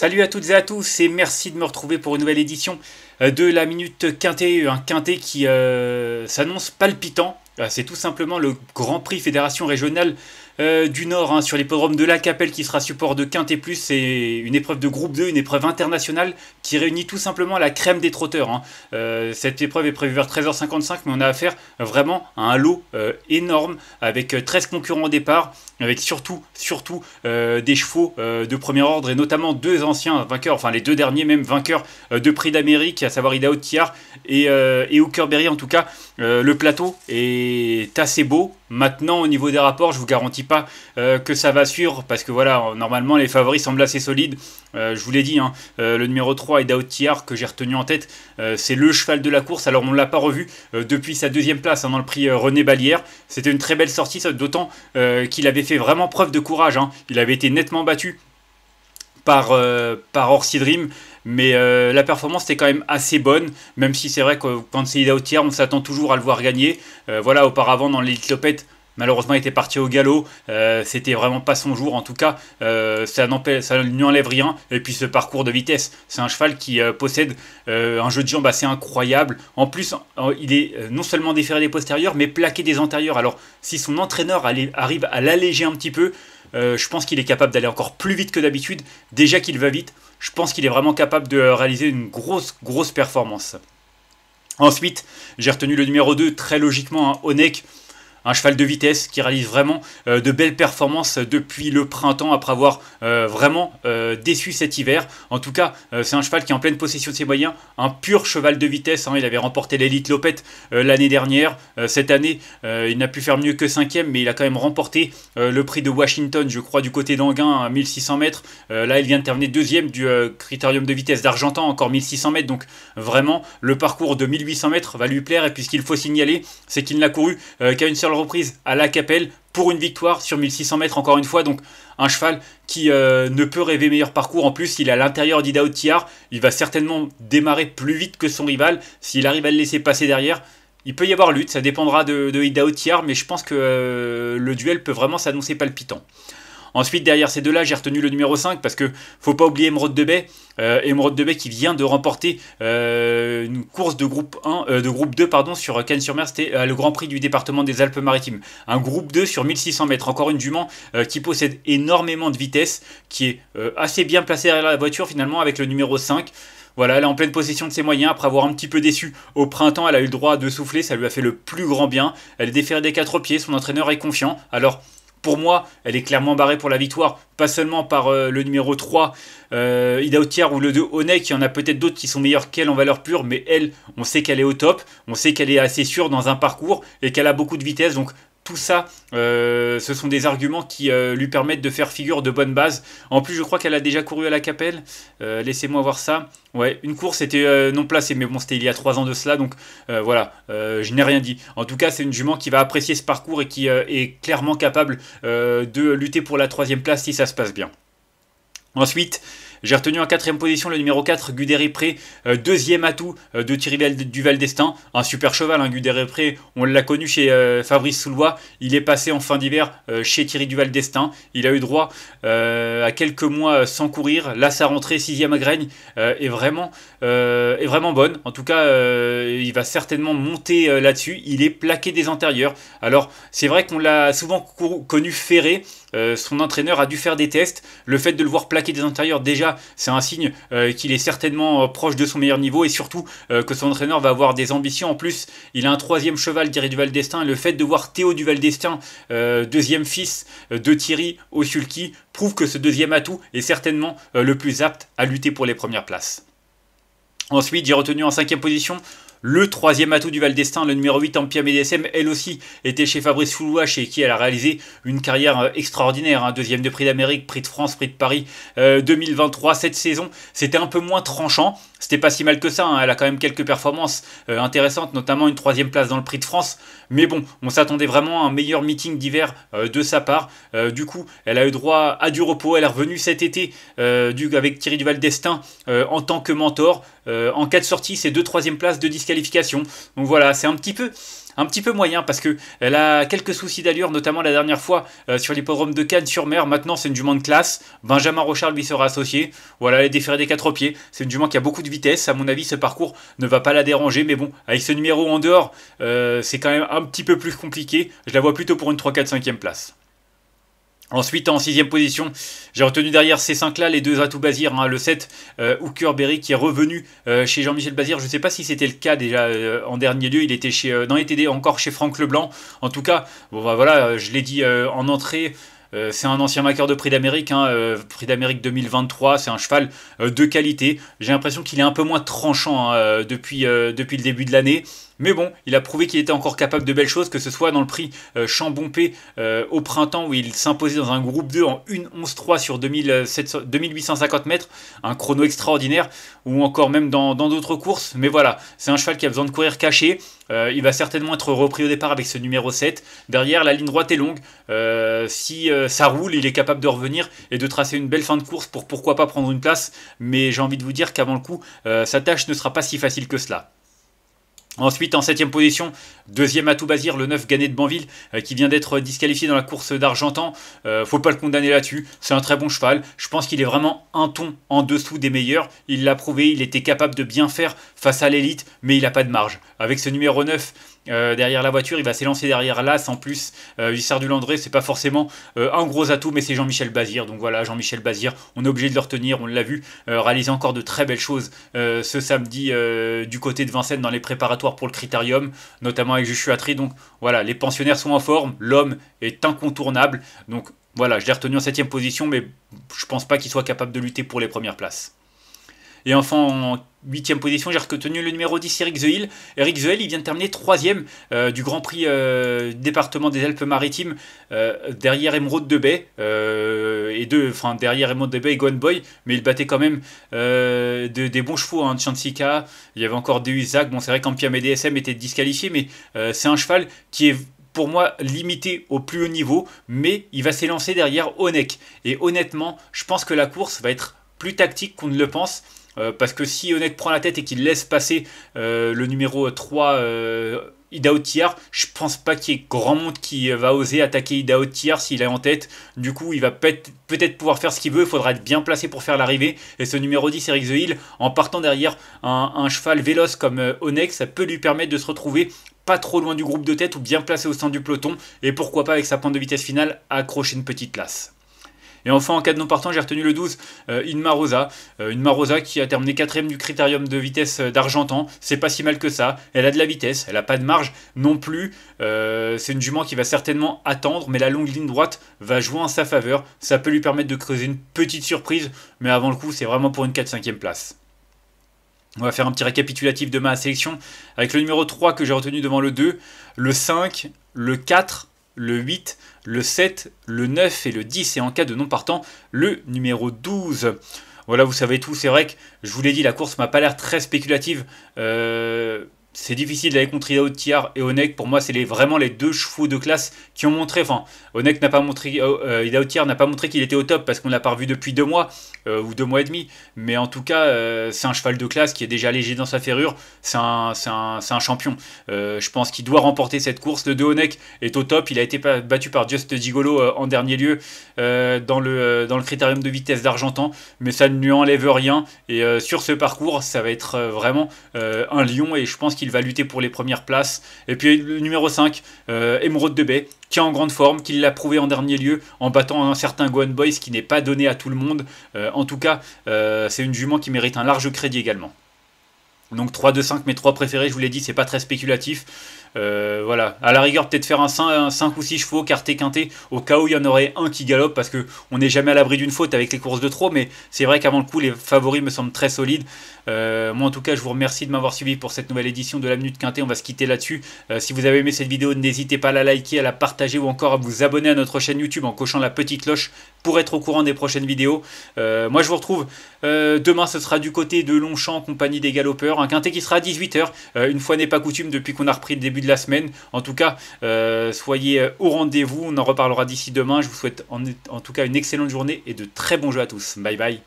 Salut à toutes et à tous et merci de me retrouver pour une nouvelle édition euh, de la Minute Quintet, un Quintet qui euh, s'annonce palpitant euh, c'est tout simplement le Grand Prix Fédération Régionale euh, du Nord hein, sur l'hippodrome de La Capelle qui sera support de Quinte et Plus. C'est une épreuve de groupe 2, une épreuve internationale qui réunit tout simplement la crème des trotteurs. Hein. Euh, cette épreuve est prévue vers 13h55, mais on a affaire vraiment à un lot énorme avec 13 concurrents au départ, avec surtout, surtout des chevaux de premier ordre et notamment deux anciens vainqueurs, enfin les deux derniers même vainqueurs de prix d'Amérique, à savoir Idaho Tiar et, et Hooker Berry en tout cas. le plateau est assez beau. Maintenant, au niveau des rapports, je vous garantis pas euh, que ça va suivre, parce que voilà, normalement, les favoris semblent assez solides. Euh, je vous l'ai dit, hein, euh, le numéro 3 est Dautier que j'ai retenu en tête. c'est le cheval de la course, alors on ne l'a pas revu depuis sa deuxième place hein, dans le prix René Balière. C'était une très belle sortie, d'autant qu'il avait fait vraiment preuve de courage. Hein. Il avait été nettement battu par, par Orsi Dream. Mais euh, la performance était quand même assez bonne, même si c'est vrai que quand c'est Ida tiers on s'attend toujours à le voir gagner. Euh, voilà, auparavant dans l'élite Lopette, malheureusement il était parti au galop, euh, c'était vraiment pas son jour en tout cas, ça, n'enlève lui enlève rien, et puis ce parcours de vitesse, c'est un cheval qui possède un jeu de jambes assez incroyable, en plus il est non seulement déféré des postérieurs, mais plaqué des antérieurs, alors si son entraîneur arrive à l'alléger un petit peu, je pense qu'il est capable d'aller encore plus vite que d'habitude, déjà qu'il va vite, je pense qu'il est vraiment capable de réaliser une grosse, grosse performance. Ensuite, j'ai retenu le numéro 2, très logiquement, hein, ONEC. Onek un cheval de vitesse qui réalise vraiment euh, de belles performances depuis le printemps après avoir euh, vraiment euh, déçu cet hiver. En tout cas, c'est un cheval qui est en pleine possession de ses moyens, un pur cheval de vitesse. Hein. Il avait remporté l'élite Lopette l'année dernière. cette année, il n'a pu faire mieux que 5ème mais il a quand même remporté le prix de Washington, je crois, du côté d'Anguin à 1600 mètres. là, il vient de terminer deuxième du critérium de vitesse d'Argentan, encore 1600 mètres. Donc vraiment, le parcours de 1800 mètres va lui plaire. Et puis ce qu'il faut signaler, c'est qu'il n'a couru qu'à une seule reprise à la Capelle pour une victoire sur 1600 mètres encore une fois. Donc un cheval qui euh, ne peut rêver meilleur parcours. En plus, il est à l'intérieur d'Idao Tiar. Il va certainement démarrer plus vite que son rival. S'il arrive à le laisser passer derrière, il peut y avoir lutte. Ça dépendra de, de Tiar. Mais je pense que euh, le duel peut vraiment s'annoncer palpitant. Ensuite, derrière ces deux-là, j'ai retenu le numéro 5 parce que faut pas oublier Emerald de Bay. Euh, de Bay qui vient de remporter euh, une course de groupe 1, euh, de groupe 2 pardon, sur Cannes-sur-Mer. C'était euh, le Grand Prix du département des Alpes-Maritimes. Un groupe 2 sur 1600 mètres. Encore une jument qui possède énormément de vitesse, qui est assez bien placée derrière la voiture finalement avec le numéro 5. Voilà, elle est en pleine possession de ses moyens. Après avoir un petit peu déçu au printemps, elle a eu le droit de souffler. Ça lui a fait le plus grand bien. Elle est déférée des quatre pieds. Son entraîneur est confiant. Alors, pour moi, elle est clairement barrée pour la victoire, pas seulement par euh, le numéro 3, euh, Ida ou le 2 Onek, il y en a peut-être d'autres qui sont meilleurs qu'elle en valeur pure, mais elle, on sait qu'elle est au top, on sait qu'elle est assez sûre dans un parcours et qu'elle a beaucoup de vitesse, donc tout ça, euh, ce sont des arguments qui euh, lui permettent de faire figure de bonne base. En plus, je crois qu'elle a déjà couru à la Capelle. Euh, laissez-moi voir ça. Ouais, une course était non placée, mais bon, c'était il y a trois ans de cela, donc voilà, je n'ai rien dit. En tout cas, c'est une jument qui va apprécier ce parcours et qui est clairement capable de lutter pour la troisième place si ça se passe bien. Ensuite, j'ai retenu en quatrième position le numéro 4, Guderi Pré, euh, deuxième atout euh, de Thierry Duval d'Estaing. Un super cheval, hein, Guderi Pré, on l'a connu chez euh, Fabrice Soulois. Il est passé en fin d'hiver chez Thierry Duval d'Estaing. Il a eu droit à quelques mois sans courir. Là, sa rentrée sixième à graigne, est, vraiment, est vraiment bonne. En tout cas, il va certainement monter là-dessus. Il est plaqué des antérieurs. Alors, c'est vrai qu'on l'a souvent connu ferré. son entraîneur a dû faire des tests. Le fait de le voir plaqué des antérieurs déjà c'est un signe euh, qu'il est certainement euh, proche de son meilleur niveau et surtout euh, que son entraîneur va avoir des ambitions. En plus, il a un troisième cheval, Thierry et Le fait de voir Théo Destin, deuxième fils de Thierry au prouve que ce deuxième atout est certainement le plus apte à lutter pour les premières places. Ensuite, j'ai retenu en cinquième position le troisième atout du Val d'Estaing, le numéro 8 en PMDSM, elle aussi était chez Fabrice Fouloua, chez qui elle a réalisé une carrière euh, extraordinaire, hein. deuxième de prix d'Amérique, prix de France, prix de Paris 2023, euh, cette saison c'était un peu moins tranchant, c'était pas si mal que ça, hein. elle a quand même quelques performances euh, intéressantes, notamment une troisième place dans le prix de France, mais bon, on s'attendait vraiment à un meilleur meeting d'hiver de sa part, du coup elle a eu droit à du repos, elle est revenue cet été avec Thierry Duval d'Estaing en tant que mentor, en cas de sortie c'est deux troisième places, de 10 qualification, Donc voilà, c'est un petit peu un petit peu moyen parce que elle a quelques soucis d'allure, notamment la dernière fois euh, sur l'hippodrome de Cannes-sur-Mer. Maintenant, c'est une jument de classe. Benjamin Rochard lui sera associé. Voilà, elle est déférée des quatre pieds. C'est une jument qui a beaucoup de vitesse. À mon avis, ce parcours ne va pas la déranger. Mais bon, avec ce numéro en dehors, euh, c'est quand même un petit peu plus compliqué. Je la vois plutôt pour une 3-4-5e place. Ensuite, en sixième position, j'ai retenu derrière ces cinq-là les deux atouts Bazir, hein, le 7 euh, Hooker Berry qui est revenu euh, chez Jean-Michel Bazir. Je ne sais pas si c'était le cas déjà euh, en dernier lieu. Il était chez, dans encore chez Franck Leblanc. En tout cas, bon bah, voilà, je l'ai dit en entrée. c'est un ancien maqueur de Prix d'Amérique, hein, Prix d'Amérique 2023, c'est un cheval de qualité. J'ai l'impression qu'il est un peu moins tranchant hein, depuis, depuis le début de l'année. Mais bon, il a prouvé qu'il était encore capable de belles choses, que ce soit dans le prix euh, Chambompé euh, au printemps où il s'imposait dans un groupe 2 en 1-11-3 sur 2850 mètres, un chrono extraordinaire, ou encore même dans d'autres courses. Mais voilà, c'est un cheval qui a besoin de courir caché. Euh, il va certainement être repris au départ avec ce numéro 7. Derrière, la ligne droite est longue. si ça roule, il est capable de revenir et de tracer une belle fin de course pour pourquoi pas prendre une place. Mais j'ai envie de vous dire qu'avant le coup, sa tâche ne sera pas si facile que cela. Ensuite, en septième position, deuxième atout basir, le 9 Gagné de Banville, euh, qui vient d'être disqualifié dans la course d'Argentan. Euh, faut pas le condamner là-dessus. C'est un très bon cheval. Je pense qu'il est vraiment un ton en dessous des meilleurs. Il l'a prouvé, il était capable de bien faire face à l'élite, mais il n'a pas de marge. Avec ce numéro 9, euh, derrière la voiture, il va s'élancer derrière l'As en plus. Euh, du Landré, c'est pas forcément euh, un gros atout, mais c'est Jean-Michel Bazir. Donc voilà, Jean-Michel Bazir, on est obligé de le retenir, on l'a vu, euh, réaliser encore de très belles choses ce samedi du côté de Vincennes dans les préparatoires pour le Critérium, notamment avec Juchu Atri, Donc voilà, les pensionnaires sont en forme, l'homme est incontournable. Donc voilà, je l'ai retenu en 7 position, mais je pense pas qu'il soit capable de lutter pour les premières places. Et enfin, en huitième position, j'ai retenu le numéro 10, Eric The Eric The il vient de terminer troisième euh, du Grand Prix euh, département des Alpes-Maritimes euh, derrière Emerald de Bay et deux, enfin derrière Emerald de Bay et Gone Boy, mais il battait quand même des bons chevaux, hein, de il y avait encore des Bon, c'est vrai qu'Ampiam et DSM étaient disqualifiés, mais c'est un cheval qui est pour moi limité au plus haut niveau, mais il va s'élancer derrière Onek. Et honnêtement, je pense que la course va être plus tactique qu'on ne le pense. Euh, parce que si Honnête prend la tête et qu'il laisse passer euh, le numéro 3 Idaho tier je pense pas qu'il y ait grand monde qui va oser attaquer Idaho tier s'il est en tête. Du coup, il va peut-être pouvoir faire ce qu'il veut. Il faudra être bien placé pour faire l'arrivée. Et ce numéro 10, Eric The en partant derrière un, cheval véloce comme euh, Onex, ça peut lui permettre de se retrouver pas trop loin du groupe de tête ou bien placé au sein du peloton. Et pourquoi pas, avec sa pointe de vitesse finale, accrocher une petite place. Et enfin, en cas de non partant, j'ai retenu le 12, euh, Inmarosa, Rosa. Euh, Inma Rosa qui a terminé 4 du critérium de vitesse euh, d'Argentan. C'est pas si mal que ça. Elle a de la vitesse, elle a pas de marge non plus. c'est une jument qui va certainement attendre, mais la longue ligne droite va jouer en sa faveur. Ça peut lui permettre de creuser une petite surprise, mais avant le coup, c'est vraiment pour une 4-5e place. On va faire un petit récapitulatif de ma sélection avec le numéro 3 que j'ai retenu devant le 2, le 5, le 4, le 8, le 7, le 9 et le 10, et en cas de non partant, le numéro 12. Voilà, vous savez tout, c'est vrai que je vous l'ai dit, la course m'a pas l'air très spéculative. Euh, c'est difficile d'aller contre Iao Tiar et Onek. Pour moi, c'est les, vraiment les deux chevaux de classe qui ont montré. Enfin, Onek n'a pas montré, euh, euh Tiar n'a pas montré qu'il était au top parce qu'on l'a pas revu depuis deux mois euh, ou deux mois et demi. Mais en tout cas, euh, c'est un cheval de classe qui est déjà léger dans sa ferrure. C'est un, c'est un, c'est un champion. je pense qu'il doit remporter cette course. Le 2 Onek est au top. Il a été battu par Just Gigolo en dernier lieu dans, le, dans le critérium de vitesse d'Argentan. Mais ça ne lui enlève rien. Et sur ce parcours, ça va être vraiment un lion. Et je pense il va lutter pour les premières places. Et puis le numéro 5, euh, Emerald de Bay, qui est en grande forme, qui l'a prouvé en dernier lieu en battant un certain Gohan Boys qui n'est pas donné à tout le monde. Euh, en tout cas, euh, c'est une jument qui mérite un large crédit également. Donc 3, 2, 5, mes trois préférés, je vous l'ai dit, c'est pas très spéculatif. Euh, voilà, à la rigueur, peut-être faire un 5, ou 6 chevaux, quarté, quinté, au cas où il y en aurait un qui galope, parce que on n'est jamais à l'abri d'une faute avec les courses de trop, mais c'est vrai qu'avant le coup, les favoris me semblent très solides. Euh, moi, en tout cas, je vous remercie de m'avoir suivi pour cette nouvelle édition de la Minute quinté. On va se quitter là-dessus. Euh, si vous avez aimé cette vidéo, n'hésitez pas à la liker, à la partager ou encore à vous abonner à notre chaîne YouTube en cochant la petite cloche pour être au courant des prochaines vidéos. moi, je vous retrouve demain, ce sera du côté de Longchamp, compagnie des galopeurs, un quinté qui sera à 18h. une fois n'est pas coutume, depuis qu'on a repris le début de la semaine. En tout cas, euh, soyez euh, au rendez-vous. On en reparlera d'ici demain. Je vous souhaite en, en tout cas une excellente journée et de très bons jeux à tous. Bye bye.